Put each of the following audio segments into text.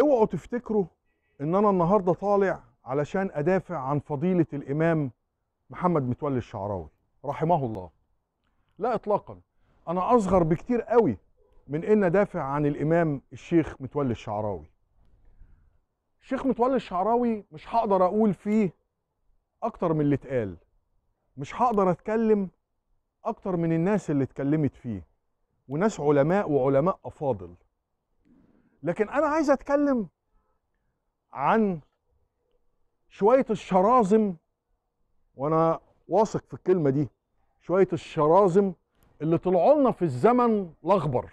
اوعوا تفتكروا ان انا النهارده طالع علشان ادافع عن فضيله الامام محمد متولي الشعراوي رحمه الله لا اطلاقا انا اصغر بكتير قوي من ان ادافع عن الامام الشيخ متولي الشعراوي الشيخ متولي الشعراوي مش هقدر اقول فيه اكتر من اللي اتقال مش هقدر اتكلم اكتر من الناس اللي اتكلمت فيه وناس علماء وعلماء افاضل لكن انا عايز اتكلم عن شويه الشرازم وانا واثق في الكلمه دي شويه الشرازم اللي طلعوا لنا في الزمن الاخبر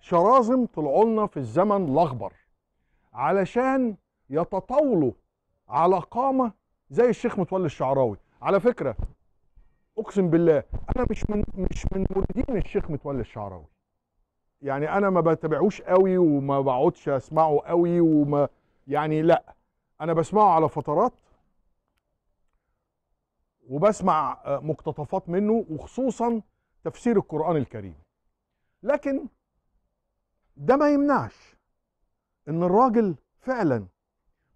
شرازم طلعوا لنا في الزمن الاخبر علشان يتطاولوا على قامه زي الشيخ متولي الشعراوي على فكره اقسم بالله انا مش من مش من مريدين الشيخ متولي الشعراوي يعني انا ما بتابعوش قوي وما بقعدش اسمعه قوي وما يعني لا انا بسمعه على فترات وبسمع مقتطفات منه وخصوصا تفسير القرآن الكريم لكن ده ما يمنعش ان الراجل فعلا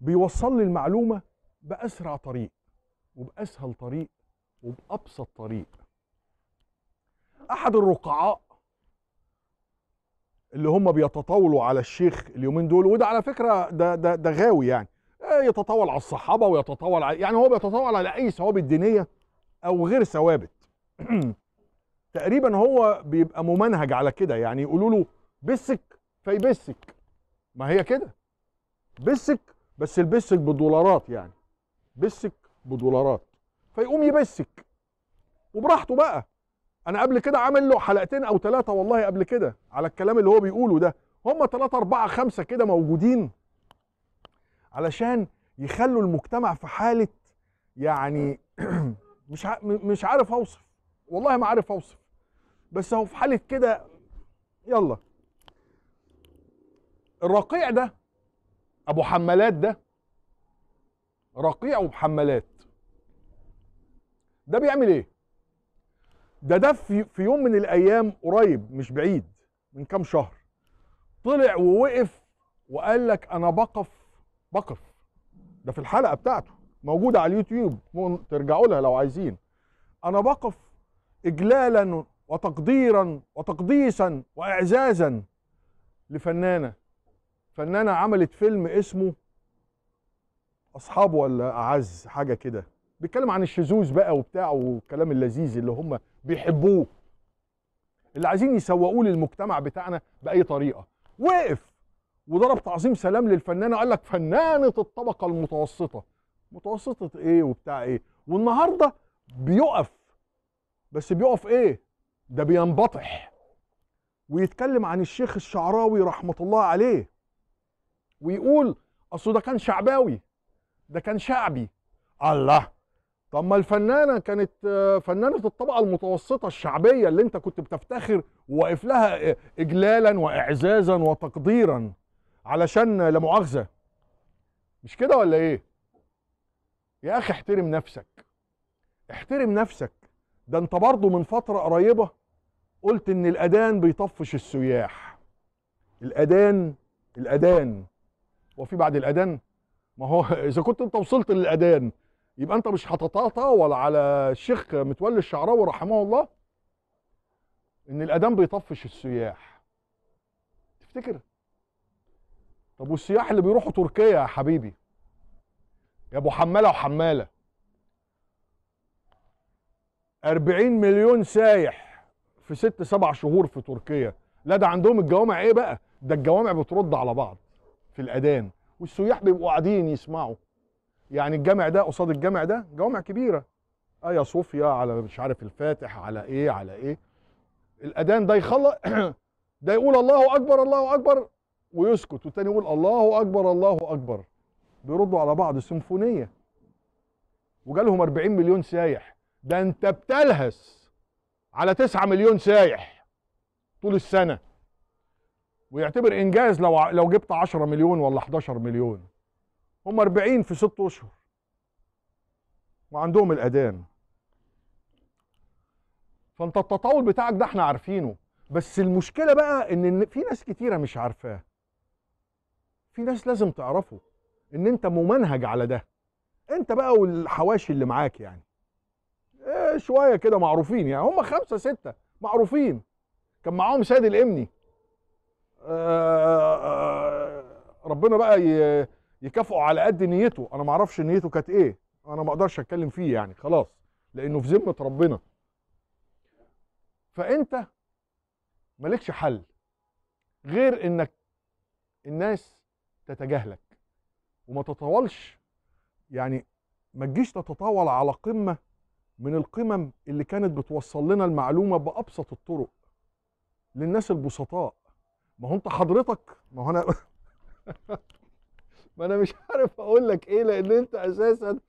بيوصل لي المعلومة بأسرع طريق وبأسهل طريق وبأبسط طريق أحد الرقعاء اللي هم بيتطاولوا على الشيخ اليومين دول وده على فكره ده ده ده غاوي يعني آه، يتطاول على الصحابه ويتطاول على يعني هو بيتطاول على اي ثوابت دينيه او غير ثوابت تقريبا هو بيبقى ممنهج على كده يعني يقولوا له بسك فيبسك ما هي كده بسك بس البسك بالدولارات يعني بسك بدولارات فيقوم يبسك وبراحته بقى انا قبل كده عامل له حلقتين او ثلاثه والله قبل كده على الكلام اللي هو بيقوله ده هم ثلاثه اربعه خمسه كده موجودين علشان يخلوا المجتمع في حاله يعني مش مش عارف اوصف والله ما عارف اوصف بس هو في حاله كده يلا الرقيع ده ابو حمالات ده رقيع وبحمالات ده بيعمل ايه ده ده في, في يوم من الايام قريب مش بعيد من كام شهر طلع ووقف وقال لك انا بقف بقف ده في الحلقه بتاعته موجوده على اليوتيوب ترجعوا لها لو عايزين انا بقف اجلالا وتقديرا وتقديسا واعزازا لفنانه فنانه عملت فيلم اسمه اصحاب ولا اعز حاجه كده بيتكلم عن الشذوذ بقى وبتاع والكلام اللذيذ اللي هم بيحبوه اللي عايزين يسوقوه للمجتمع بتاعنا باي طريقه وقف وضرب تعظيم سلام للفنانه وقال لك فنانه الطبقه المتوسطه متوسطه ايه وبتاع ايه والنهارده بيقف بس بيقف ايه ده بينبطح ويتكلم عن الشيخ الشعراوي رحمه الله عليه ويقول اصل ده كان شعباوي ده كان شعبي الله طب ما الفنانه كانت فنانه الطبقه المتوسطه الشعبيه اللي انت كنت بتفتخر واقف لها اجلالا واعزازا وتقديرا علشان لا مؤاخذه مش كده ولا ايه يا اخي احترم نفسك احترم نفسك ده انت برضه من فتره قريبه قلت ان الاذان بيطفش السياح الاذان الاذان وفي بعد الاذان ما هو اذا كنت انت وصلت للاذان يبقى انت مش هتتطاول على الشيخ متولي الشعراوي رحمه الله ان الاذان بيطفش السياح تفتكر طب والسياح اللي بيروحوا تركيا يا حبيبي يا ابو حماله وحماله 40 مليون سايح في ست سبع شهور في تركيا لا ده عندهم الجوامع ايه بقى ده الجوامع بترد على بعض في الاذان والسياح بيبقوا قاعدين يسمعوا يعني الجامع ده قصاد الجامع ده جوامع كبيره ايا آه، صوفيا على مش عارف الفاتح على ايه على ايه الاذان ده يخلص ده يقول الله اكبر الله اكبر ويسكت والتاني يقول الله اكبر الله اكبر بيردوا على بعض سيمفونيه وجالهم 40 مليون سايح ده انت بتلهس على 9 مليون سايح طول السنه ويعتبر انجاز لو لو جبت 10 مليون ولا 11 مليون هم 40 في 6 اشهر وعندهم الاذان فانت التطاول بتاعك ده احنا عارفينه بس المشكله بقى ان في ناس كتيره مش عارفاه في ناس لازم تعرفه ان انت ممنهج على ده انت بقى والحواشي اللي معاك يعني ايه شويه كده معروفين يعني هم خمسه سته معروفين كان معاهم سيد الامني آه، آه، آه، ربنا بقى يكافئوا على قد نيته انا ما اعرفش نيته كانت ايه انا ما اقدرش اتكلم فيه يعني خلاص لانه في ذمه ربنا فانت مالكش حل غير انك الناس تتجاهلك وما تطاولش يعني ما تجيش تتطاول على قمه من القمم اللي كانت بتوصل لنا المعلومه بابسط الطرق للناس البسطاء ما هو انت حضرتك ما هو انا ما انا مش عارف اقول لك ايه لان انت اساسا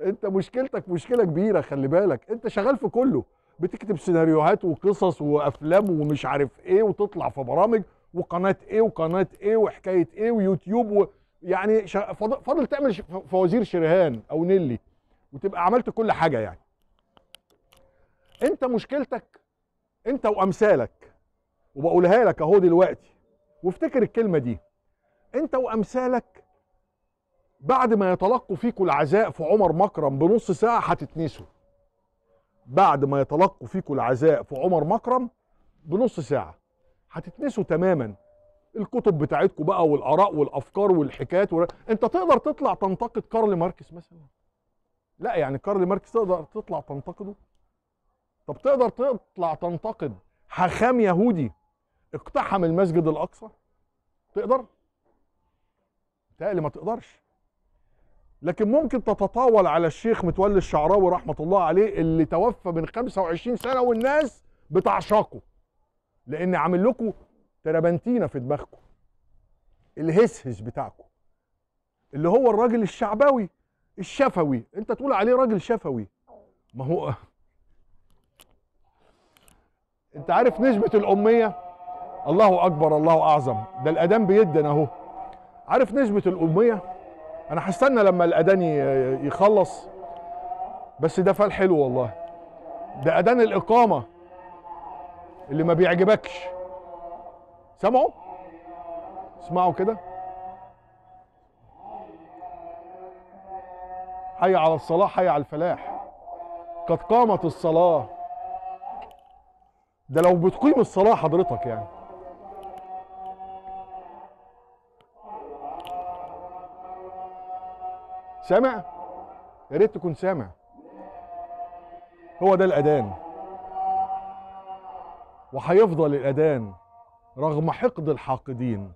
انت مشكلتك مشكله كبيره خلي بالك انت شغال في كله بتكتب سيناريوهات وقصص وافلام ومش عارف ايه وتطلع في برامج وقناه ايه وقناه ايه وحكايه ايه ويوتيوب و... يعني ش... فاضل تعمل ش... فوازير شريهان او نيلي وتبقى عملت كل حاجه يعني انت مشكلتك انت وامثالك وبقولها لك اهو دلوقتي وافتكر الكلمه دي انت وامثالك بعد ما يتلقوا فيكم العزاء في عمر مكرم بنص ساعة هتتنسوا بعد ما يتلقوا فيكم العزاء في عمر مكرم بنص ساعة هتتنسوا تماما الكتب بتاعتكم بقى والآراء والأفكار والحكايات ولا... أنت تقدر تطلع تنتقد كارل ماركس مثلا لا يعني كارل ماركس تقدر تطلع تنتقده طب تقدر تطلع تنتقد حاخام يهودي اقتحم المسجد الأقصى تقدر؟ متهيألي ما تقدرش لكن ممكن تتطاول على الشيخ متولي الشعراوي رحمه الله عليه اللي توفى من 25 سنه والناس بتعشقه لان عامل لكم تربنتينه في دماغكم الهسهس بتاعكم اللي هو الراجل الشعبوي الشفوي انت تقول عليه راجل شفوي ما هو انت عارف نسبه الاميه الله اكبر الله اعظم ده الادام بيدنا اهو عارف نسبه الاميه انا هستنى لما الاذان يخلص بس ده فال حلو والله ده اذان الاقامه اللي ما بيعجبكش سمعوا اسمعوا كده حي على الصلاه حي على الفلاح قد قامت الصلاه ده لو بتقيم الصلاه حضرتك يعني سامع يا ريت تكون سامع هو ده الاذان وهيفضل الاذان رغم حقد الحاقدين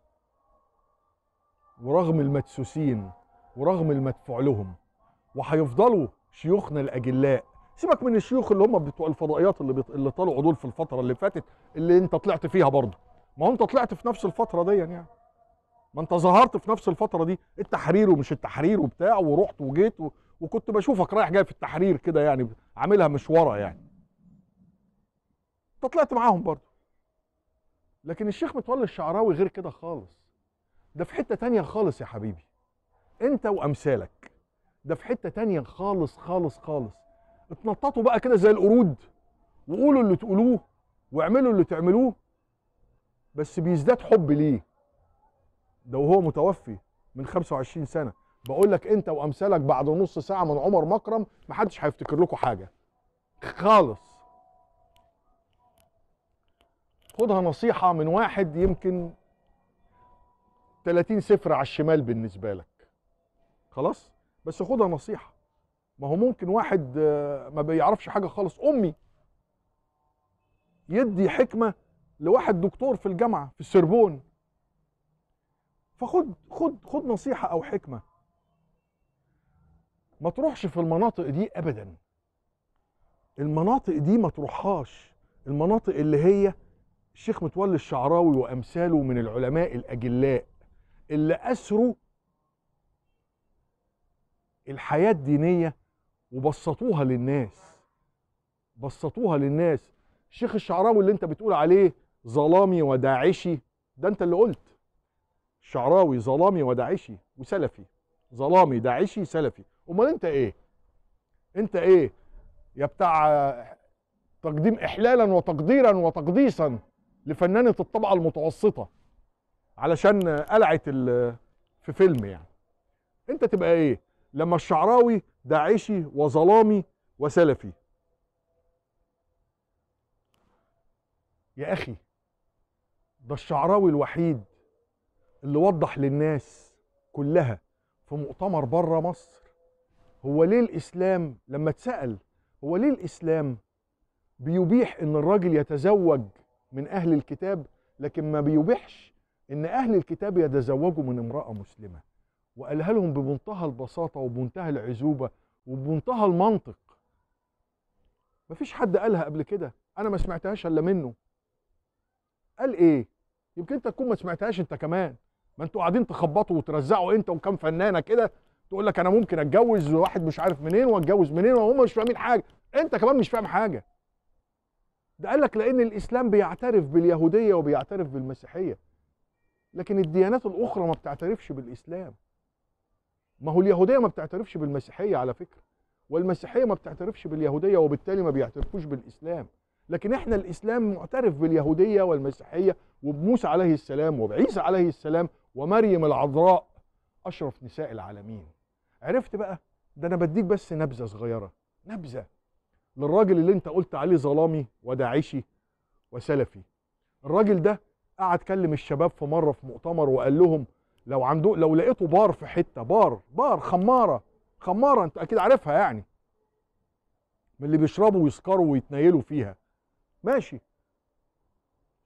ورغم المدسوسين ورغم المدفوع لهم وهيفضلوا شيوخنا الاجلاء سيبك من الشيوخ اللي هم بتوع الفضائيات اللي بيط... اللي طلعوا دول في الفتره اللي فاتت اللي انت طلعت فيها برضه ما هو انت طلعت في نفس الفتره دي يعني ما انت ظهرت في نفس الفتره دي التحرير ومش التحرير وبتاع ورحت وجيت و... وكنت بشوفك رايح جاي في التحرير كده يعني عاملها ورا يعني انت طلعت معاهم برضه لكن الشيخ متولي الشعراوي غير كده خالص ده في حته تانية خالص يا حبيبي انت وامثالك ده في حته تانية خالص خالص خالص اتنططوا بقى كده زي القرود وقولوا اللي تقولوه واعملوا اللي تعملوه بس بيزداد حب ليه ده وهو متوفي من 25 سنه بقول لك انت وامثالك بعد نص ساعه من عمر مكرم محدش هيفتكر لكم حاجه خالص خدها نصيحه من واحد يمكن 30 صفر على الشمال بالنسبه لك خلاص بس خدها نصيحه ما هو ممكن واحد آه، ما بيعرفش حاجه خالص امي يدي حكمه لواحد دكتور في الجامعه في السربون فخد خد خد نصيحه او حكمه ما تروحش في المناطق دي ابدا المناطق دي ما تروحهاش المناطق اللي هي الشيخ متولي الشعراوي وامثاله من العلماء الاجلاء اللي اسروا الحياه الدينيه وبسطوها للناس بسطوها للناس الشيخ الشعراوي اللي انت بتقول عليه ظلامي وداعشي ده انت اللي قلت شعراوي ظلامي وداعشي وسلفي ظلامي داعشي سلفي امال انت ايه انت ايه يا بتاع تقديم احلالا وتقديرا وتقديسا لفنانه الطبقه المتوسطه علشان قلعت في فيلم يعني انت تبقى ايه لما الشعراوي داعشي وظلامي وسلفي يا اخي ده الشعراوي الوحيد اللي وضح للناس كلها في مؤتمر بره مصر هو ليه الاسلام لما اتسال هو ليه الاسلام بيبيح ان الراجل يتزوج من اهل الكتاب لكن ما بيبيحش ان اهل الكتاب يتزوجوا من امراه مسلمه وقالها لهم بمنتهى البساطه وبمنتهى العزوبه وبمنتهى المنطق مفيش حد قالها قبل كده انا ما سمعتهاش الا منه قال ايه يمكن انت تكون ما سمعتهاش انت كمان ما انتوا قاعدين تخبطوا وترزعوا انت وكم فنانه كده تقول لك انا ممكن اتجوز واحد مش عارف منين واتجوز منين وهم مش فاهمين حاجه انت كمان مش فاهم حاجه ده قال لك لان الاسلام بيعترف باليهوديه وبيعترف بالمسيحيه لكن الديانات الاخرى ما بتعترفش بالاسلام ما هو اليهوديه ما بتعترفش بالمسيحيه على فكره والمسيحيه ما بتعترفش باليهوديه وبالتالي ما بيعترفوش بالاسلام لكن احنا الاسلام معترف باليهوديه والمسيحيه وبموسى عليه السلام وبعيسى عليه السلام ومريم العذراء اشرف نساء العالمين عرفت بقى ده انا بديك بس نبذه صغيره نبذه للراجل اللي انت قلت عليه ظلامي وداعشي وسلفي الراجل ده قعد كلم الشباب في مره في مؤتمر وقال لهم لو عنده لو لقيته بار في حته بار بار خماره خماره انت اكيد عارفها يعني من اللي بيشربوا ويسكروا ويتنيلوا فيها ماشي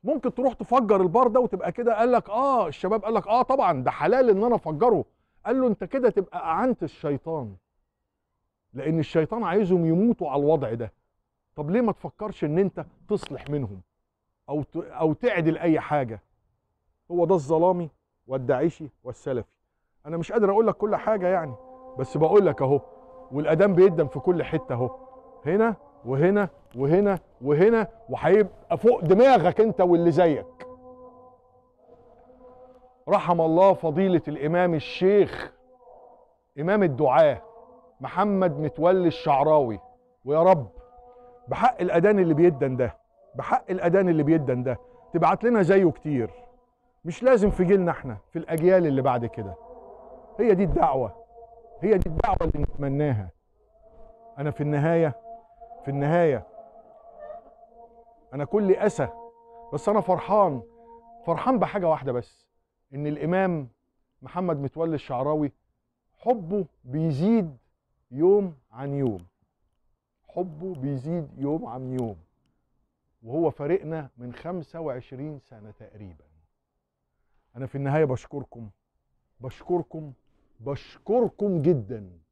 ممكن تروح تفجر البار ده وتبقى كده قال لك اه الشباب قال لك اه طبعا ده حلال ان انا افجره قال له انت كده تبقى اعنت الشيطان لان الشيطان عايزهم يموتوا على الوضع ده طب ليه ما تفكرش ان انت تصلح منهم او او تعدل اي حاجه هو ده الظلامي والداعشي والسلفي انا مش قادر اقول لك كل حاجه يعني بس بقول لك اهو والاذان بيدن في كل حته اهو هنا وهنا وهنا وهنا وهيبقى فوق دماغك انت واللي زيك رحم الله فضيلة الإمام الشيخ إمام الدعاء محمد متولي الشعراوي ويا رب بحق الأدان اللي بيدن ده بحق الأدان اللي بيدن ده تبعت لنا زيه كتير مش لازم في جيلنا احنا في الأجيال اللي بعد كده هي دي الدعوة هي دي الدعوة اللي نتمناها أنا في النهاية في النهاية أنا كل أسى بس أنا فرحان فرحان بحاجة واحدة بس إن الإمام محمد متولي الشعراوي حبه بيزيد يوم عن يوم حبه بيزيد يوم عن يوم وهو فارقنا من 25 سنة تقريبا أنا في النهاية بشكركم بشكركم بشكركم جداً